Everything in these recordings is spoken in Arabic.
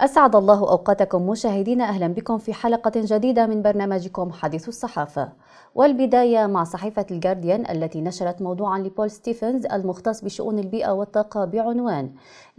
أسعد الله أوقاتكم مشاهدين أهلا بكم في حلقة جديدة من برنامجكم حديث الصحافة والبداية مع صحيفة الجارديان التي نشرت موضوعا لبول ستيفنز المختص بشؤون البيئة والطاقة بعنوان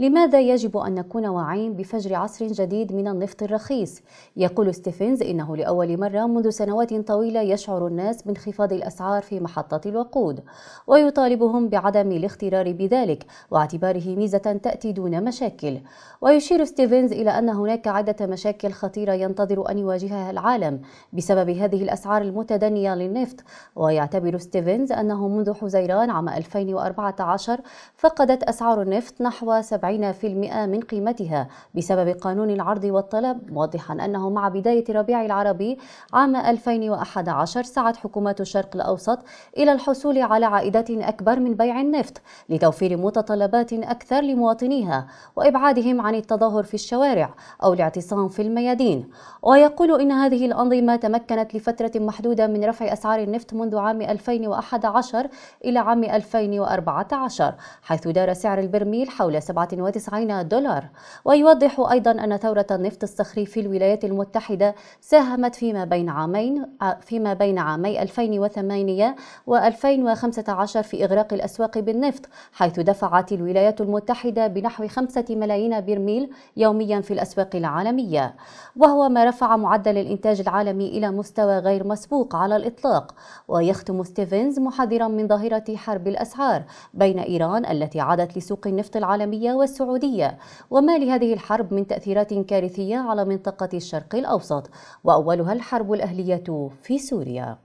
لماذا يجب أن نكون واعين بفجر عصر جديد من النفط الرخيص؟ يقول ستيفنز إنه لأول مرة منذ سنوات طويلة يشعر الناس بانخفاض الأسعار في محطة الوقود ويطالبهم بعدم الاغترار بذلك واعتباره ميزة تأتي دون مشاكل ويشير ستيفنز إلى أن هناك عدة مشاكل خطيرة ينتظر أن يواجهها العالم بسبب هذه الأسعار المتدنية للنفط ويعتبر ستيفنز أنه منذ حزيران عام 2014 فقدت أسعار النفط نحو 70 من قيمتها بسبب قانون العرض والطلب موضحا أنه مع بداية الربيع العربي عام 2011 سعت حكومات الشرق الأوسط إلى الحصول على عائدات أكبر من بيع النفط لتوفير متطلبات أكثر لمواطنيها وإبعادهم عن التظاهر في الشوارع أو الاعتصام في الميادين ويقول إن هذه الأنظمة تمكنت لفترة محدودة من رفع أسعار النفط منذ عام 2011 إلى عام 2014 حيث دار سعر البرميل حول 190 دولار ويوضح أيضا أن ثورة النفط الصخري في الولايات المتحدة ساهمت فيما بين عامين آه، فيما بين عامي 2008 و2015 في إغراق الأسواق بالنفط حيث دفعت الولايات المتحدة بنحو 5 ملايين برميل يوميا في الأسواق العالمية وهو ما رفع معدل الإنتاج العالمي إلى مستوى غير مسبوق على الإطلاق ويختم ستيفنز محذرا من ظاهرة حرب الأسعار بين إيران التي عادت لسوق النفط العالمية والسعودية وما لهذه الحرب من تأثيرات كارثية على منطقة الشرق الأوسط وأولها الحرب الأهلية في سوريا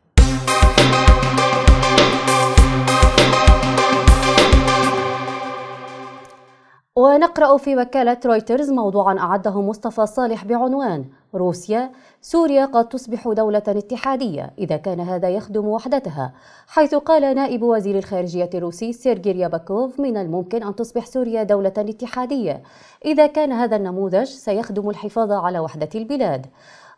ونقرأ في وكالة رويترز موضوعا أعده مصطفى صالح بعنوان روسيا سوريا قد تصبح دولة اتحادية إذا كان هذا يخدم وحدتها حيث قال نائب وزير الخارجية الروسي سيرجي رياباكوف من الممكن أن تصبح سوريا دولة اتحادية إذا كان هذا النموذج سيخدم الحفاظ على وحدة البلاد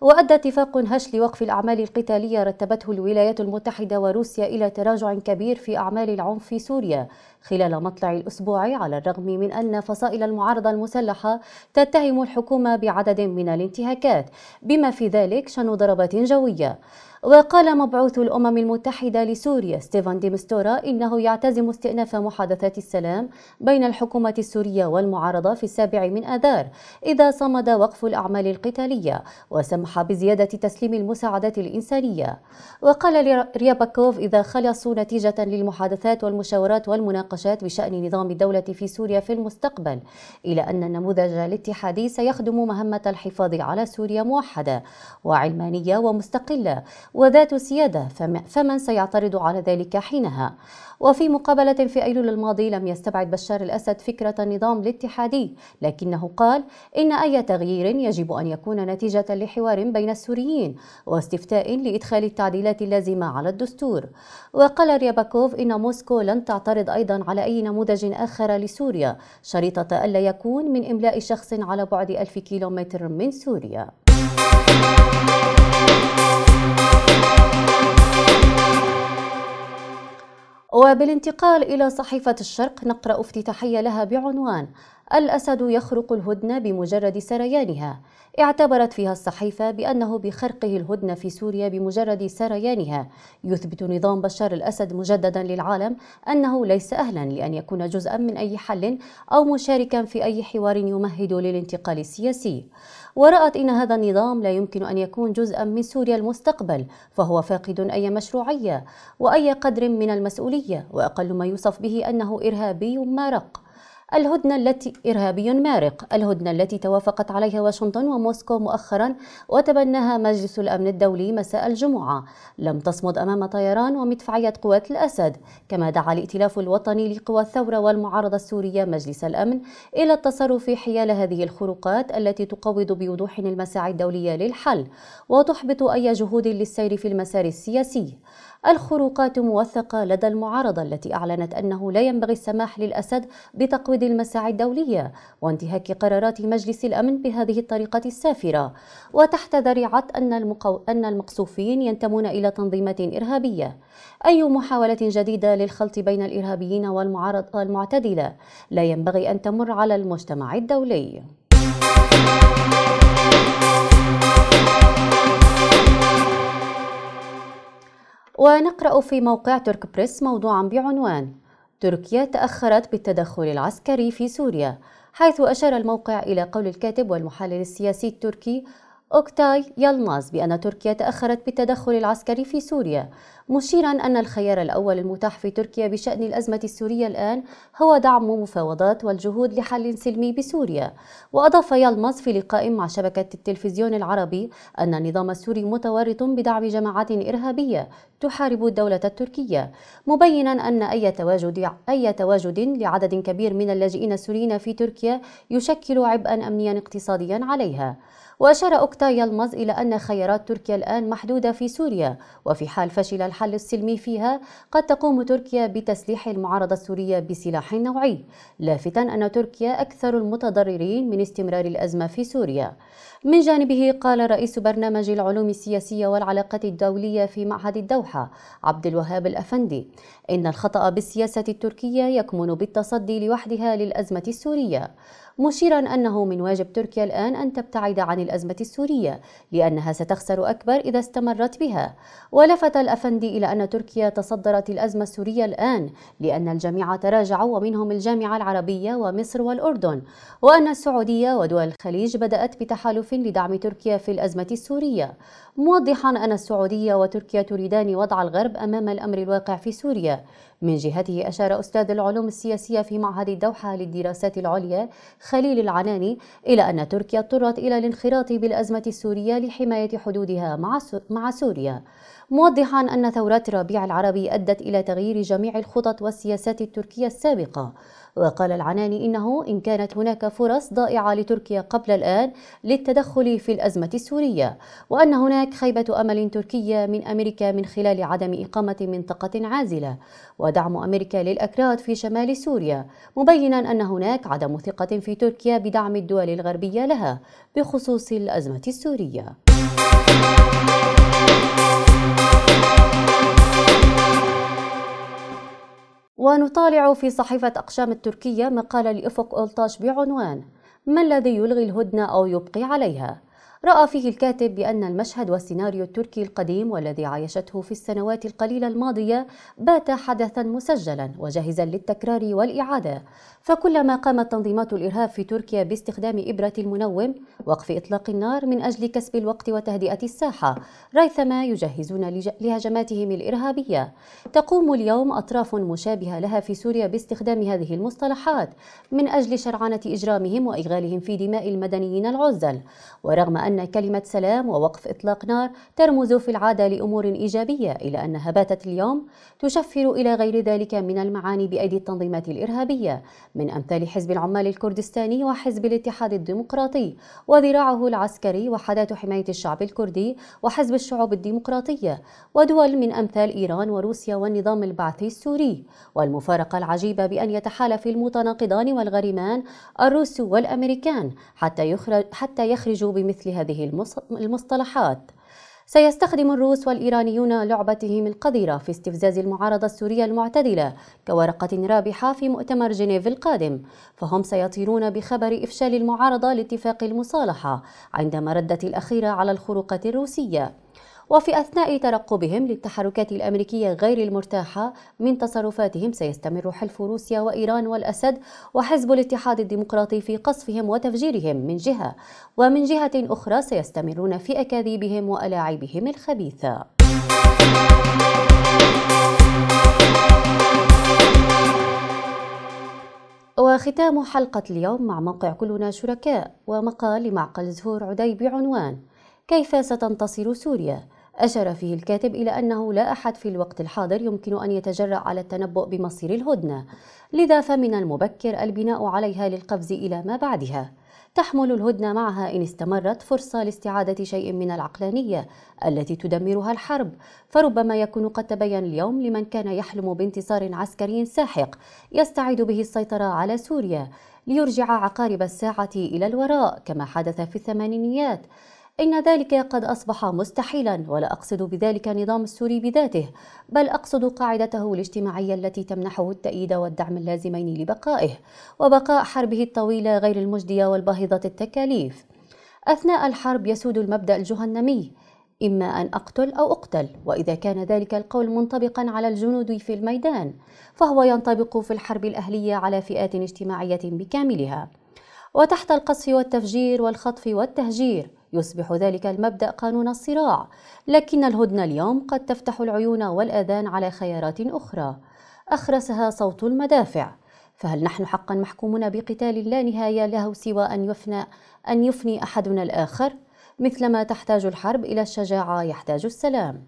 وأدى اتفاق هش لوقف الأعمال القتالية رتبته الولايات المتحدة وروسيا إلى تراجع كبير في أعمال العنف في سوريا خلال مطلع الأسبوع على الرغم من أن فصائل المعارضة المسلحة تتهم الحكومة بعدد من الانتهاكات بما في ذلك شن ضربات جوية وقال مبعوث الأمم المتحدة لسوريا ستيفان ديمستورا إنه يعتزم استئناف محادثات السلام بين الحكومة السورية والمعارضة في السابع من آذار إذا صمد وقف الأعمال القتالية وسمح بزيادة تسليم المساعدات الإنسانية وقال ريابكوف إذا خلصوا نتيجة للمحادثات والمشاورات والمناقشات بشأن نظام الدولة في سوريا في المستقبل إلى أن النموذج الاتحادي سيخدم مهمة الحفاظ على سوريا موحدة وعلمانية ومستقلة وذات سيادة فمن سيعترض على ذلك حينها وفي مقابلة في أيلول الماضي لم يستبعد بشار الأسد فكرة النظام الاتحادي لكنه قال إن أي تغيير يجب أن يكون نتيجة لحوار بين السوريين واستفتاء لإدخال التعديلات اللازمة على الدستور وقال رياباكوف إن موسكو لن تعترض أيضا على أي نموذج آخر لسوريا شريطة ألا يكون من إملاء شخص على بعد ألف كيلومتر من سوريا وبالانتقال إلى صحيفة الشرق نقرأ افتتاحية لها بعنوان الأسد يخرق الهدنة بمجرد سريانها اعتبرت فيها الصحيفة بأنه بخرقه الهدنة في سوريا بمجرد سريانها يثبت نظام بشار الأسد مجددا للعالم أنه ليس أهلا لأن يكون جزءا من أي حل أو مشاركا في أي حوار يمهد للانتقال السياسي ورأت إن هذا النظام لا يمكن أن يكون جزءا من سوريا المستقبل فهو فاقد أي مشروعية وأي قدر من المسؤولية وأقل ما يوصف به أنه إرهابي مارق الهدنة التي إرهابي مارق الهدنة التي توافقت عليها واشنطن وموسكو مؤخرا وتبناها مجلس الأمن الدولي مساء الجمعة لم تصمد أمام طيران ومدفعية قوات الأسد كما دعا الائتلاف الوطني لقوى الثورة والمعارضة السورية مجلس الأمن إلى التصرف حيال هذه الخروقات التي تقوض بوضوح المساعي الدولية للحل وتحبط أي جهود للسير في المسار السياسي الخروقات موثقة لدى المعارضة التي أعلنت أنه لا ينبغي السماح للأسد بتقويض المساعي الدولية وانتهاك قرارات مجلس الأمن بهذه الطريقة السافرة وتحت ذريعة أن, المقو... أن المقصوفين ينتمون إلى تنظيمات إرهابية أي محاولة جديدة للخلط بين الإرهابيين والمعارضة المعتدلة لا ينبغي أن تمر على المجتمع الدولي ونقرأ في موقع ترك بريس موضوعا بعنوان تركيا تأخرت بالتدخل العسكري في سوريا حيث أشار الموقع إلى قول الكاتب والمحلل السياسي التركي أوكتاي يلمز بأن تركيا تأخرت بالتدخل العسكري في سوريا مشيرا أن الخيار الأول المتاح في تركيا بشأن الأزمة السورية الآن هو دعم مفاوضات والجهود لحل سلمي بسوريا وأضاف يلمز في لقاء مع شبكة التلفزيون العربي أن النظام السوري متورط بدعم جماعات إرهابية تحارب الدولة التركية مبينا أن أي تواجد, أي تواجد لعدد كبير من اللاجئين السوريين في تركيا يشكل عبئا أمنيا اقتصاديا عليها وأشار أكتا يلمز إلى أن خيارات تركيا الآن محدودة في سوريا وفي حال فشل الحل السلمي فيها قد تقوم تركيا بتسليح المعارضة السورية بسلاح نوعي لافتا أن تركيا أكثر المتضررين من استمرار الأزمة في سوريا من جانبه قال رئيس برنامج العلوم السياسية والعلاقات الدولية في معهد الدوحة عبد الوهاب الأفندي إن الخطأ بالسياسة التركية يكمن بالتصدي لوحدها للأزمة السورية مشيرا أنه من واجب تركيا الآن أن تبتعد عن الأزمة السورية لأنها ستخسر أكبر إذا استمرت بها ولفت الأفندي إلى أن تركيا تصدرت الأزمة السورية الآن لأن الجميع تراجعوا ومنهم الجامعة العربية ومصر والأردن وأن السعودية ودول الخليج بدأت بتحالف لدعم تركيا في الأزمة السورية موضحا أن السعودية وتركيا تريدان وضع الغرب أمام الأمر الواقع في سوريا من جهته أشار أستاذ العلوم السياسية في معهد الدوحة للدراسات العليا خليل العناني إلى أن تركيا اضطرت إلى الانخراط بالأزمة السورية لحماية حدودها مع سوريا موضحا أن ثورات الربيع العربي أدت إلى تغيير جميع الخطط والسياسات التركية السابقة وقال العناني إنه إن كانت هناك فرص ضائعة لتركيا قبل الآن للتدخل في الأزمة السورية وأن هناك خيبة أمل تركية من أمريكا من خلال عدم إقامة منطقة عازلة ودعم أمريكا للأكراد في شمال سوريا مبينا أن هناك عدم ثقة في تركيا بدعم الدول الغربية لها بخصوص الأزمة السورية ونطالع في صحيفة أقشام التركية مقال لأفق أولتاش بعنوان ما الذي يلغي الهدنة أو يبقي عليها؟ رأى فيه الكاتب بأن المشهد والسيناريو التركي القديم والذي عايشته في السنوات القليلة الماضية بات حدثا مسجلا وجاهزا للتكرار والإعادة فكلما قامت تنظيمات الإرهاب في تركيا باستخدام إبرة المنوم وقف إطلاق النار من أجل كسب الوقت وتهدئة الساحة ريثما يجهزون لهجماتهم الإرهابية تقوم اليوم أطراف مشابهة لها في سوريا باستخدام هذه المصطلحات من أجل شرعنة إجرامهم وإغالهم في دماء المدنيين العزل ورغم أن كلمة سلام ووقف إطلاق نار ترمز في العادة لأمور إيجابية إلا أنها باتت اليوم تشفر إلى غير ذلك من المعاني بأيدي التنظيمات الإرهابية من أمثال حزب العمال الكردستاني وحزب الاتحاد الديمقراطي وذراعه العسكري وحدات حماية الشعب الكردي وحزب الشعوب الديمقراطية ودول من أمثال إيران وروسيا والنظام البعثي السوري والمفارقة العجيبة بأن يتحالف المتناقضان والغريمان الروس والأمريكان حتى, يخرج حتى يخرجوا بمثل هذه المصطلحات سيستخدم الروس والإيرانيون لعبتهم القذرة في استفزاز المعارضة السورية المعتدلة كورقة رابحة في مؤتمر جنيف القادم فهم سيطيرون بخبر إفشال المعارضة لاتفاق المصالحة عندما ردت الأخيرة على الخروقة الروسية وفي أثناء ترقبهم للتحركات الأمريكية غير المرتاحة من تصرفاتهم سيستمر حلف روسيا وإيران والأسد وحزب الاتحاد الديمقراطي في قصفهم وتفجيرهم من جهة ومن جهة أخرى سيستمرون في أكاذيبهم وألاعيبهم الخبيثة وختام حلقة اليوم مع موقع كلنا شركاء ومقال لمعقل زهور عدي بعنوان كيف ستنتصر سوريا أشار فيه الكاتب إلى أنه لا أحد في الوقت الحاضر يمكن أن يتجرأ على التنبؤ بمصير الهدنة، لذا فمن المبكر البناء عليها للقفز إلى ما بعدها. تحمل الهدنة معها إن استمرت فرصة لاستعادة شيء من العقلانية التي تدمرها الحرب، فربما يكون قد تبين اليوم لمن كان يحلم بانتصار عسكري ساحق يستعيد به السيطرة على سوريا ليرجع عقارب الساعة إلى الوراء كما حدث في الثمانينيات. إن ذلك قد أصبح مستحيلا ولا أقصد بذلك النظام السوري بذاته بل أقصد قاعدته الاجتماعية التي تمنحه التأييد والدعم اللازمين لبقائه وبقاء حربه الطويلة غير المجدية والباهظة التكاليف أثناء الحرب يسود المبدأ الجهنمي إما أن أقتل أو أقتل، وإذا كان ذلك القول منطبقًا على الجنود في الميدان، فهو ينطبق في الحرب الأهلية على فئات اجتماعية بكاملها، وتحت القصف والتفجير والخطف والتهجير، يصبح ذلك المبدأ قانون الصراع لكن الهدنة اليوم قد تفتح العيون والأذان على خيارات أخرى أخرسها صوت المدافع فهل نحن حقا محكومون بقتال لا نهاية له سوى أن يفنى أن يفني أحدنا الآخر؟ مثلما تحتاج الحرب إلى الشجاعة يحتاج السلام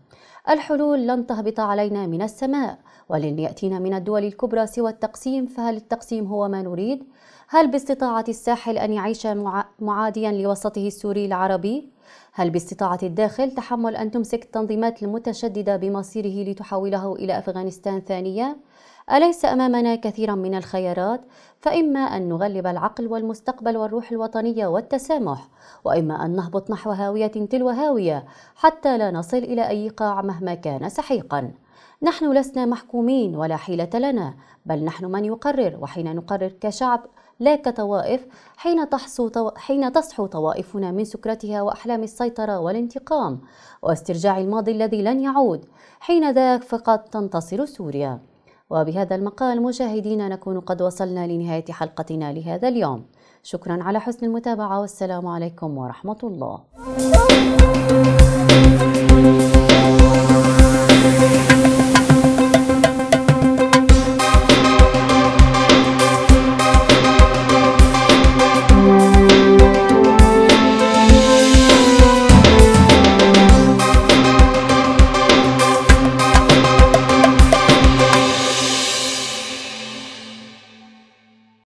الحلول لن تهبط علينا من السماء ولن يأتينا من الدول الكبرى سوى التقسيم فهل التقسيم هو ما نريد؟ هل باستطاعة الساحل أن يعيش معاديا لوسطه السوري العربي؟ هل باستطاعة الداخل تحمل أن تمسك التنظيمات المتشددة بمصيره لتحوله إلى أفغانستان ثانية؟ أليس أمامنا كثيرا من الخيارات؟ فإما أن نغلب العقل والمستقبل والروح الوطنية والتسامح، وإما أن نهبط نحو هاوية تلو هاوية حتى لا نصل إلى أي قاع مهما كان سحيقا. نحن لسنا محكومين ولا حيلة لنا بل نحن من يقرر وحين نقرر كشعب لا كطوائف حين, تحصو طو... حين تصحو طوائفنا من سكرتها وأحلام السيطرة والانتقام واسترجاع الماضي الذي لن يعود حين ذاك فقط تنتصر سوريا وبهذا المقال مشاهدينا نكون قد وصلنا لنهاية حلقتنا لهذا اليوم شكرا على حسن المتابعة والسلام عليكم ورحمة الله